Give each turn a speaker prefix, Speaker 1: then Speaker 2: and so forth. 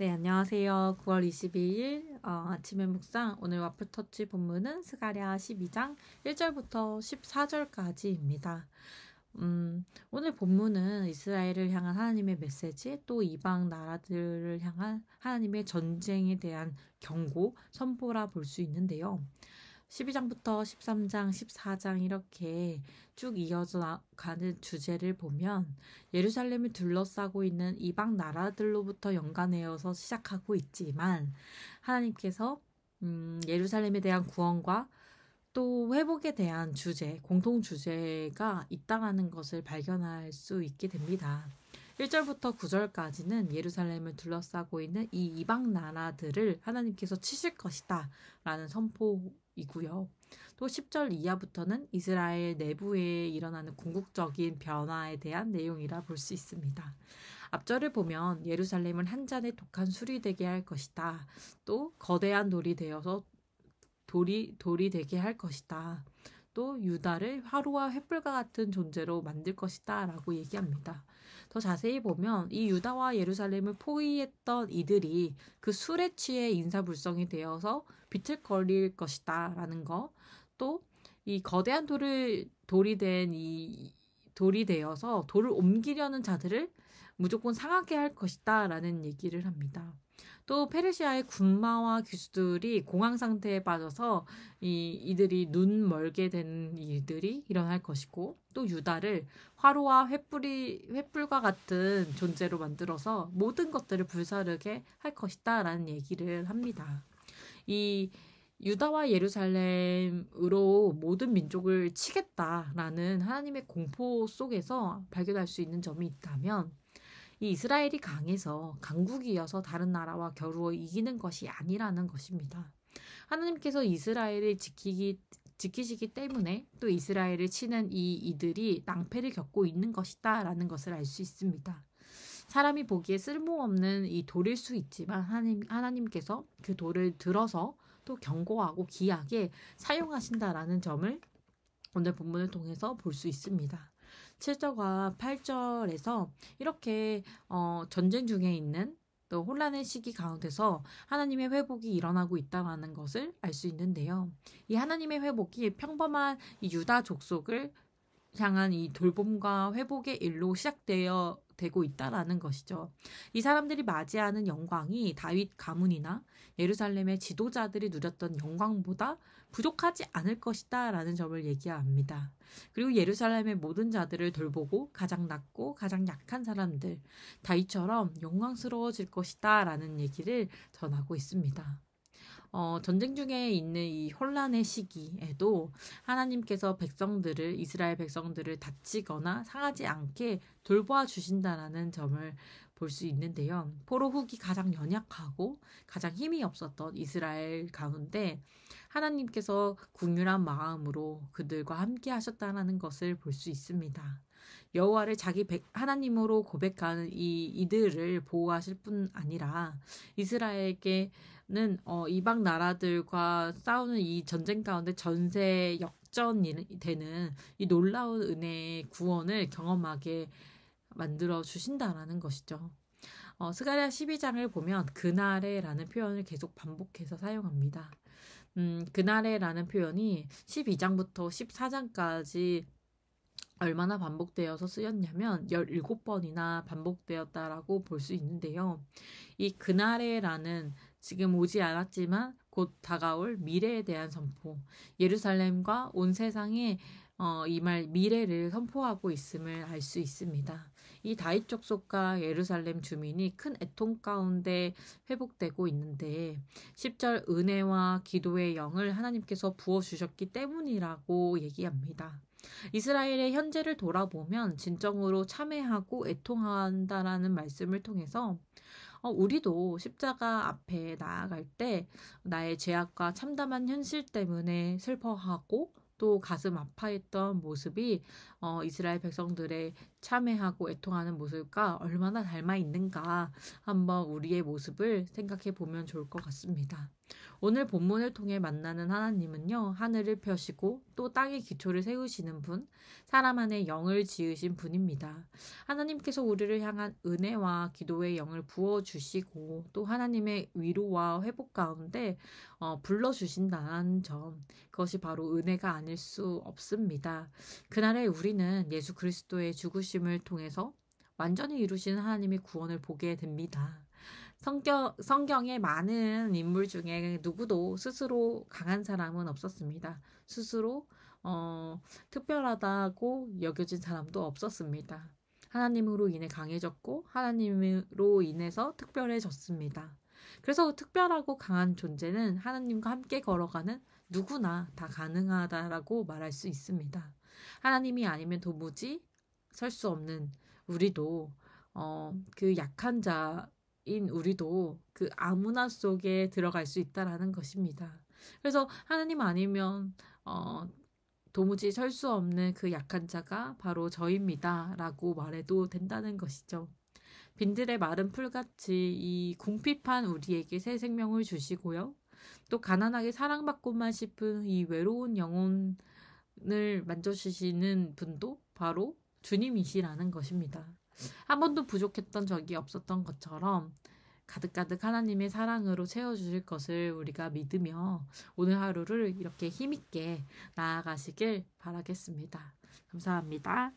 Speaker 1: 네, 안녕하세요. 9월 22일 어, 아침의 묵상 오늘 와플터치 본문은 스가랴 12장 1절부터 14절까지입니다. 음, 오늘 본문은 이스라엘을 향한 하나님의 메시지 또 이방 나라들을 향한 하나님의 전쟁에 대한 경고, 선보라 볼 수 있는데요. 12장부터 13장, 14장 이렇게 쭉 이어져 가는 주제를 보면 예루살렘을 둘러싸고 있는 이방 나라들로부터 연관되어서 시작하고 있지만 하나님께서 음, 예루살렘에 대한 구원과 또 회복에 대한 주제, 공통 주제가 있다라는 것을 발견할 수 있게 됩니다. 1절부터 9절까지는 예루살렘을 둘러싸고 있는 이 이방 나라들을 하나님께서 치실 것이다 라는 선포이고요. 또 10절 이하부터는 이스라엘 내부에 일어나는 궁극적인 변화에 대한 내용이라 볼 수 있습니다. 앞절을 보면 예루살렘은 한 잔의 독한 술이 되게 할 것이다. 또 거대한 돌이 되어서 돌이 돌이 되게 할 것이다. 또 유다를 화로와 횃불과 같은 존재로 만들 것이다 라고 얘기합니다. 더 자세히 보면 이 유다와 예루살렘을 포위했던 이들이 그 술에 취해 인사불성이 되어서 비틀거릴 것이다 라는 것, 또 이 거대한 돌을 돌이 된 이 돌이 되어서 돌을 옮기려는 자들을 무조건 상하게 할 것이다 라는 얘기를 합니다. 또 페르시아의 군마와 귀수들이 공황 상태에 빠져서 이 이들이 눈 멀게 된 일들이 일어날 것이고 또 유다를 화로와 횃불이 횃불과 같은 존재로 만들어서 모든 것들을 불사르게 할 것이다라는 얘기를 합니다. 이 유다와 예루살렘으로 모든 민족을 치겠다라는 하나님의 공포 속에서 발견할 수 있는 점이 있다면 이 이스라엘이 강해서 강국이어서 다른 나라와 겨루어 이기는 것이 아니라는 것입니다. 하나님께서 이스라엘을 지키기 지키시기 때문에 또 이스라엘을 치는 이 이들이 낭패를 겪고 있는 것이다라는 것을 알 수 있습니다. 사람이 보기에 쓸모없는 이 돌일 수 있지만 하나님, 하나님께서 그 돌을 들어서 또 경고하고 기하게 사용하신다라는 점을 오늘 본문을 통해서 볼 수 있습니다. 7절과 8절에서 이렇게 어, 전쟁 중에 있는 또 혼란의 시기 가운데서 하나님의 회복이 일어나고 있다는 것을 알 수 있는데요. 이 하나님의 회복이 평범한 이 유다 족속을 향한 이 돌봄과 회복의 일로 시작되어 되고 있다라는 것이죠. 이 사람들이 맞이하는 영광이 다윗 가문이나 예루살렘의 지도자들이 누렸던 영광보다 부족하지 않을 것이다라는 점을 얘기합니다. 그리고 예루살렘의 모든 자들을 돌보고 가장 낮고 가장 약한 사람들 다윗처럼 영광스러워질 것이다라는 얘기를 전하고 있습니다. 어, 전쟁 중에 있는 이 혼란의 시기에도 하나님께서 백성들을 이스라엘 백성들을 다치거나 상하지 않게 돌보아 주신다라는 점을 볼 수 있는데요. 포로 후기 가장 연약하고 가장 힘이 없었던 이스라엘 가운데 하나님께서 궁유한 마음으로 그들과 함께 하셨다는 것을 볼 수 있습니다. 여호와를 자기 하나님으로 고백하는 이 이들을 보호하실 뿐 아니라 이스라엘에게는 어, 이방 나라들과 싸우는 이 전쟁 가운데 전세 역전이 되는 이 놀라운 은혜의 구원을 경험하게 만들어 주신다라는 것이죠. 어, 스가랴 12장을 보면 그날에라는 표현을 계속 반복해서 사용합니다. 음, 그날에라는 표현이 12장부터 14장까지 얼마나 반복되어서 쓰였냐면 17번이나 반복되었다라고 볼 수 있는데요. 이 그날에라는 지금 오지 않았지만 곧 다가올 미래에 대한 선포, 예루살렘과 온 세상에 어, 이말 미래를 선포하고 있음을 알 수 있습니다. 이 다윗 족속과 예루살렘 주민이 큰 애통 가운데 회복되고 있는데 10절 은혜와 기도의 영을 하나님께서 부어 주셨기 때문이라고 얘기합니다. 이스라엘의 현재를 돌아보면 진정으로 참회하고 애통한다라는 말씀을 통해서 어, 우리도 십자가 앞에 나아갈 때 나의 죄악과 참담한 현실 때문에 슬퍼하고 또 가슴 아파했던 모습이 어, 이스라엘 백성들의 참회하고 애통하는 모습과 얼마나 닮아 있는가 한번 우리의 모습을 생각해 보면 좋을 것 같습니다. 오늘 본문을 통해 만나는 하나님은요, 하늘을 펴시고 또 땅의 기초를 세우시는 분, 사람 안에 영을 지으신 분입니다. 하나님께서 우리를 향한 은혜와 기도의 영을 부어주시고 또 하나님의 위로와 회복 가운데 어, 불러주신다는 점, 그것이 바로 은혜가 아닐 수 없습니다. 그날에 우리는 예수 그리스도의 죽으심을 통해서 완전히 이루신 하나님의 구원을 보게 됩니다. 성경, 성경의 많은 인물 중에 누구도 스스로 강한 사람은 없었습니다. 스스로 어, 특별하다고 여겨진 사람도 없었습니다. 하나님으로 인해 강해졌고 하나님으로 인해서 특별해졌습니다. 그래서 특별하고 강한 존재는 하나님과 함께 걸어가는 누구나 다 가능하다라고 말할 수 있습니다. 하나님이 아니면 도무지 설 수 없는 우리도 어, 그 약한 자인 우리도 그 아무나 속에 들어갈 수 있다라는 것입니다. 그래서 하나님 아니면 어, 도무지 설 수 없는 그 약한 자가 바로 저입니다라고 말해도 된다는 것이죠. 빈들의 마른 풀같이 이 궁핍한 우리에게 새 생명을 주시고요. 또 가난하게 사랑받고만 싶은 이 외로운 영혼을 만져주시는 분도 바로 주님이시라는 것입니다. 한 번도 부족했던 적이 없었던 것처럼 가득가득 하나님의 사랑으로 채워주실 것을 우리가 믿으며 오늘 하루를 이렇게 힘있게 나아가시길 바라겠습니다. 감사합니다.